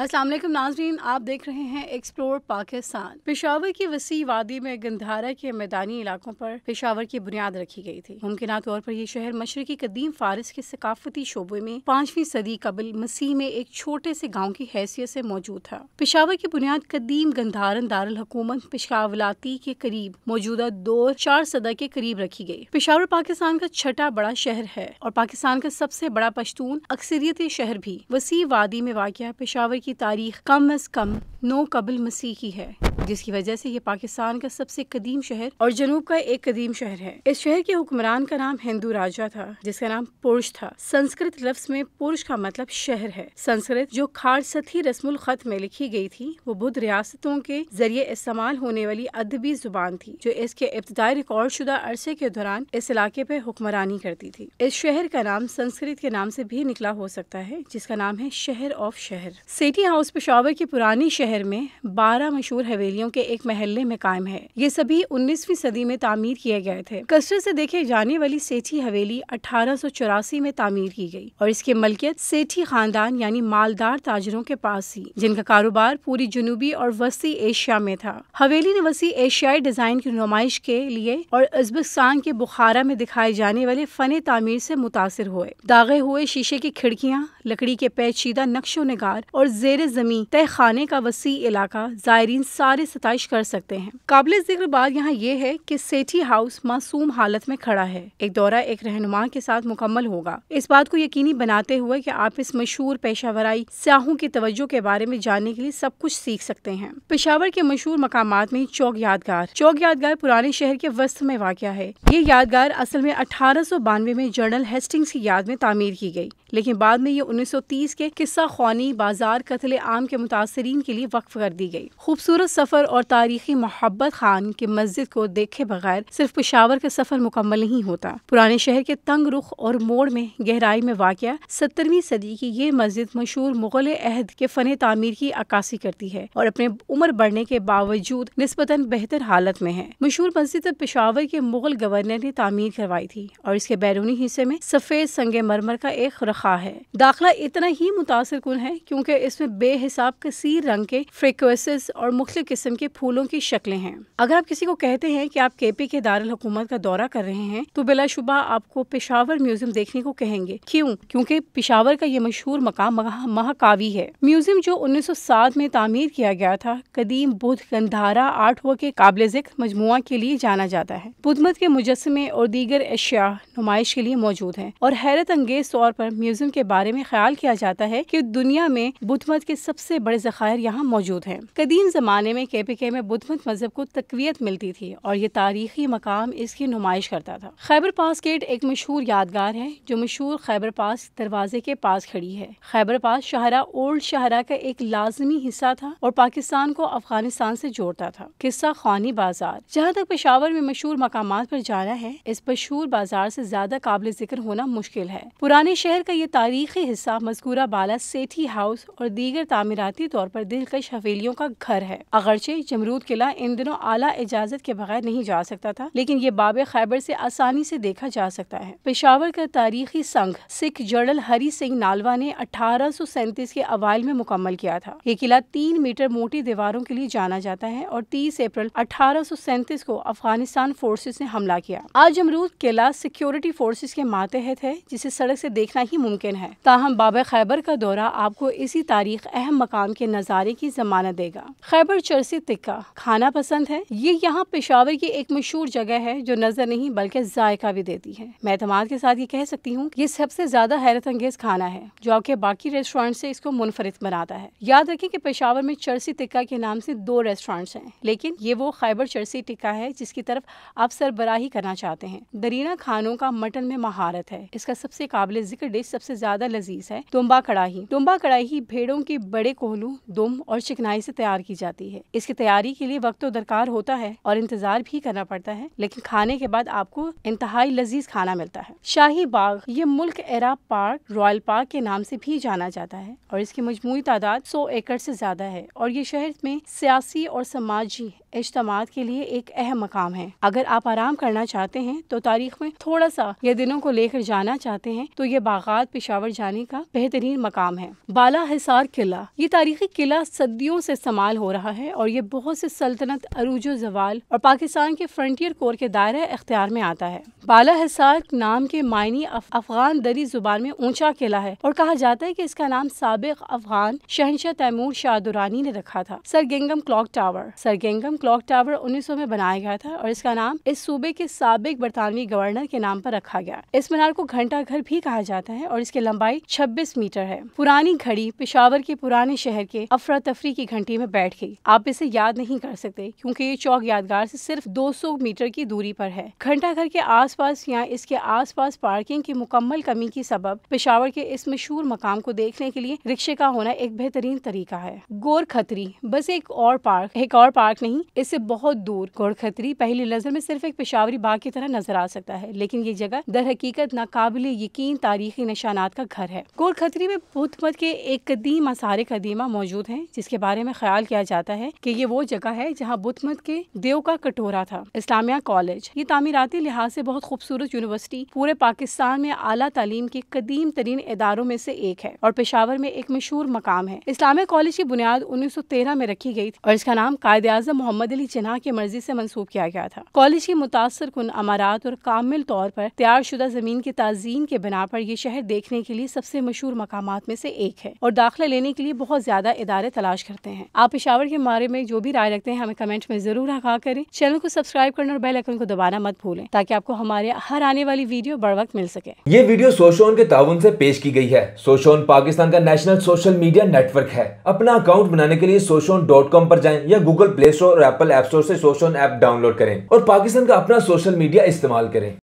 असलम नाजरीन आप देख रहे हैं एक्सप्लोर पाकिस्तान पेशावर की वसी वादी में गंधारा के मैदानी इलाकों पर पेशावर की बुनियाद रखी गई थी मुमकिन तौर पर यह शहर मशरकी कदीम फारस के सकाफती शोबे में पांचवी सदी कबल मसीह में एक छोटे से गांव की हैसियत से मौजूद था पेशावर की बुनियाद कदीम गंधारन दारकूमत पेशावलाती के करीब मौजूदा दो चार सदा के करीब रखी गई पेशावर पाकिस्तान का छठा बड़ा शहर है और पाकिस्तान का सबसे बड़ा पश्तून अक्सरियती शहर भी वसी वादी में वाक़ पेशावर की तारीख कम अज़ कम नौ कबल मसीह की है जिसकी वजह से ये पाकिस्तान का सबसे कदीम शहर और जनूब का एक कदीम शहर है इस शहर के हुक्मरान का नाम हिंदू राजा था जिसका नाम पुरुष था संस्कृत लफ्ज में पुरुष का मतलब शहर है संस्कृत जो खारसथी रस्म खत में लिखी गई थी वो बुद्ध रियासतों के जरिए इस्तेमाल होने वाली अदबी जुबान थी जो इसके इब्तदाई रिकॉर्ड शुदा अरसे के दौरान इस इलाके पे हुक्मरानी करती थी इस शहर का नाम संस्कृत के नाम से भी निकला हो सकता है जिसका नाम है शहर ऑफ शहर से बेटी हाउस पेशावर के पुरानी शहर में 12 मशहूर हवेलियों के एक महल्ले में कायम है ये सभी 19वीं सदी में तामीर किए गए थे कस्टर से देखे जाने वाली सेठी हवेली अठारह में तामीर की गई और इसकी मलकियत सेठी खानदान यानी मालदार ताजरों के पास थी जिनका कारोबार पूरी जनूबी और वसी एशिया में था हवेली ने वसी एशियाई डिजाइन की नुमाइश के लिए और उज्बेकिस्तान के बुखारा में दिखाए जाने वाले फन तामीर से मुतासर हुए दागे हुए शीशे की खिड़कियाँ लकड़ी के पेचीदा नक्शो नगार और जेर जमीन तय खाने का वसी इलाका जायरीन सारे सतश कर सकते हैं काबिल जिक्र बात यहाँ ये है की सेठी हाउस मासूम हालत में खड़ा है एक दौरा एक रहनुमा के साथ मुकम्मल होगा इस बात को यकीनी बनाते हुए की आप इस मशहूर पेशावराई सयाहों की तवज्जो के बारे में जानने के लिए सब कुछ सीख सकते हैं पेशावर के मशहूर मकाम में चौक यादगार चौक यादगार पुराने शहर के वस्त में वाक़ है ये यादगार असल में अठारह में जनरल हेस्टिंग्स की याद में तामीर की गई लेकिन बाद में ये 1930 के किस्सा खानी बाजार कतले आम के मुतासरीन के लिए वक्फ कर दी गई खूबसूरत सफ़र और तारीखी मोहब्बत खान की मस्जिद को देखे बगैर सिर्फ पिशावर का सफ़र मुकम्मल नहीं होता पुराने शहर के तंग रुख और मोड़ में गहराई में वाक़ सत्तरवीं सदी की ये मस्जिद मशहूर मुगल अहद के फ़न तमीर की अक्सी करती है और अपने उम्र बढ़ने के बावजूद नस्बता बेहतर हालत में है मशहूर मस्जिद पिशावर के मुगल गवर्नर ने तामीर करवाई थी और इसके बैरूनी हिस्से में सफ़ेद संग मरमर का एक रखा है दाखिला इतना ही मुतासर कन है क्यूँकी इस जिसमें बेहिसाब कसीर रंग के फ्रिक्वेसिस और मुख्त किस्म के फूलों की शक्लें हैं अगर आप किसी को कहते हैं कि आप केपी के दारुल हुकूमत का दौरा कर रहे हैं तो बिलाशुबा आपको पेशावर म्यूजियम देखने को कहेंगे क्यों क्योंकि पेशावर का ये मशहूर मकाम महाकावी है म्यूजियम जो 1907 में तामीर किया गया था कदीम बुद्ध गंधारा आर्ट वर्क के काबिल जिक्र मजमुआ के लिए जाना जाता है बुद्ध मत के मुजस्मे और दीगर अशिया नुमाइश के लिए मौजूद है और हैरत अंगेज तौर पर म्यूजियम के बारे में ख्याल किया जाता है की दुनिया में बुद्ध मत के सबसे बड़े ज़खायर यहाँ मौजूद है कदीम ज़माने में के पी के में बुद्ध मत मज़हब को तकवीत मिलती थी और ये तारीखी मकाम इसकी नुमाइश करता था खैबर पास गेट एक मशहूर यादगार है जो मशहूर खैबर पास दरवाजे के पास खड़ी है खैबर पास शाहरा ओल्ड शहरा का एक लाजमी हिस्सा था और पाकिस्तान को अफगानिस्तान ऐसी जोड़ता था किस्सा खानी बाजार जहाँ तक पेशावर में मशहूर मकाम पर जाना है इस मशहूर बाजार ऐसी ज्यादा काबिल जिक्र होना मुश्किल है पुराने शहर का ये तारीखी हिस्सा मजकूरा बाला सेठी हाउस और दीगर तमीराती तौर पर दिलकश हवेलियों का घर है अगरचे जमरूद किला इन दिनों आला इजाजत के बगैर नहीं जा सकता था लेकिन ये बाब खैबर से आसानी से देखा जा सकता है पेशावर का तारीखी संघ सिख जर्नल हरी सिंह नालवा ने अठारह के अवाइल में मुकम्मल किया था ये किला तीन मीटर मोटी दीवारों के लिए जाना जाता है और तीस अप्रैल अठारह को अफगानिस्तान फोर्सेज ने हमला किया आज अमरूद किला सिक्योरिटी फोर्सेज के मातहत है जिसे सड़क से देखना ही मुमकिन है ताहम बाब खैबर का दौरा आपको इसी तारीख तारीख अहम मकाम के नज़ारे की जमानत देगा खैबर चरसी तिक्का खाना पसंद है ये यहाँ पेशावर की एक मशहूर जगह है जो नजर नहीं बल्कि जायका भी देती है मैं अतमाद के साथ ये कह सकती हूँ ये सबसे ज्यादा हैरत अंगेज खाना है जो आपके बाकी रेस्टोरेंट से इसको मुनफरद बनाता है याद रखें कि पेशावर में चरसी टिक्का के नाम से दो रेस्टोरेंट्स हैं लेकिन ये वो खैबर चरसी टिक्का है जिसकी तरफ आप सरबराही करना चाहते हैं दरीना खानों का मटन में महारत है इसका सबसे काबिल जिक्र डिश सबसे ज्यादा लजीज है तुम्बा कड़ाही तुम्बा कड़ाही भेड़ों पेड़ों के बड़े कोहलू दुम और चिकनाई से तैयार की जाती है इसकी तैयारी के लिए वक्त तो दरकार होता है और इंतजार भी करना पड़ता है लेकिन खाने के बाद आपको इंतहाई लजीज खाना मिलता है शाही बाग ये मुल्क एरा पार्क रॉयल पार्क के नाम से भी जाना जाता है और इसकी मजमू तादाद सौ एकड़ से ज्यादा है और ये शहर में सियासी और समाजी इज्तम के लिए एक अहम मकाम है अगर आप आराम करना चाहते हैं तो तारीख में थोड़ा सा ये दिनों को लेकर जाना चाहते हैं तो ये बागात पिशावर जाने का बेहतरीन मकाम है बाला हिसार दरबार किला ये तारीखी किला सदियों से इस्तेमाल हो रहा है और ये बहुत से सल्तनत अरूज जवाल और पाकिस्तान के फ्रंटियर कोर के दायरा अख्तियार में आता है बाला हिसार नाम के मायनी अफगान दरी जुबान में ऊंचा किला है और कहा जाता है कि इसका नाम सबक अफगान शहनशाह तैमूर शाह दुरानी ने रखा था सरगेंगम क्लॉक टावर सरगेंगम क्लॉक टावर उन्नीस में बनाया गया था और इसका नाम इस सूबे के सबक बरतानवी गवर्नर के नाम पर रखा गया इस मीनार को घंटा घर भी कहा जाता है और इसकी लंबाई छब्बीस मीटर है पुरानी घड़ी पेशावर खबर के पुराने शहर के अफरा तफरी की घंटी में बैठ गई आप इसे याद नहीं कर सकते क्योंकि ये चौक यादगार से सिर्फ 200 मीटर की दूरी पर है घंटाघर के आसपास या इसके आसपास पार्किंग की मुकम्मल कमी की सबब पेशावर के इस मशहूर मकाम को देखने के लिए रिक्शे का होना एक बेहतरीन तरीका है गोर खतरी बस एक और पार्क एक और पार्क नहीं इससे बहुत दूर गोर खतरी पहली नजर में सिर्फ एक पेशावरी बाग की तरह नजर आ सकता है लेकिन ये जगह दर हकीकत नाकाबिल यकीन तारीखी निशानात का घर है गोर खतरी में बुद्ध मत के एक कदीम मसार कदीमा मौजूद हैं जिसके बारे में ख्याल किया जाता है कि ये वो जगह है जहाँ बुद्ध मत के देव का कटोरा था इस्लामिया कॉलेज ये तामीराती लिहाज से बहुत खूबसूरत यूनिवर्सिटी पूरे पाकिस्तान में आला तालीम के कदीम तरीन इदारों में से एक है और पेशावर में एक मशहूर मकाम है इस्लामिया कॉलेज की बुनियाद तेरह में रखी गई थी और इसका नाम कायद आजम मोहम्मद अली जिन्हा की मर्जी से मंसूब किया गया था कॉलेज की मुतासर कन अमारात और कामिल तौर पर तैयार शुदा जमीन की तजीम के बिना पर यह शहर देखने के लिए सबसे मशहूर मकाम में से एक है और दाखिला लेने के लिए बहुत ज्यादा इदारे तलाश करते हैं आप पिशावर के बारे में जो भी राय रखते हैं हमें कमेंट में जरूर आगा करें चैनल को सब्सक्राइब करना और बेल आइकन को दबाना मत भूलें ताकि आपको हमारे हर आने वाली वीडियो बड़ वक्त मिल सके ये वीडियो सोशोन के ताउन ऐसी पेश की गई है सोशोन पाकिस्तान का नेशनल सोशल मीडिया नेटवर्क है अपना अकाउंट बनाने के लिए सोशोन डॉट कॉम आरोप जाए या गूगल प्ले स्टोर और एप्पल एप स्टोर ऐसी सोशोन ऐप डाउनलोड करें और पाकिस्तान का अपना सोशल मीडिया इस्तेमाल करें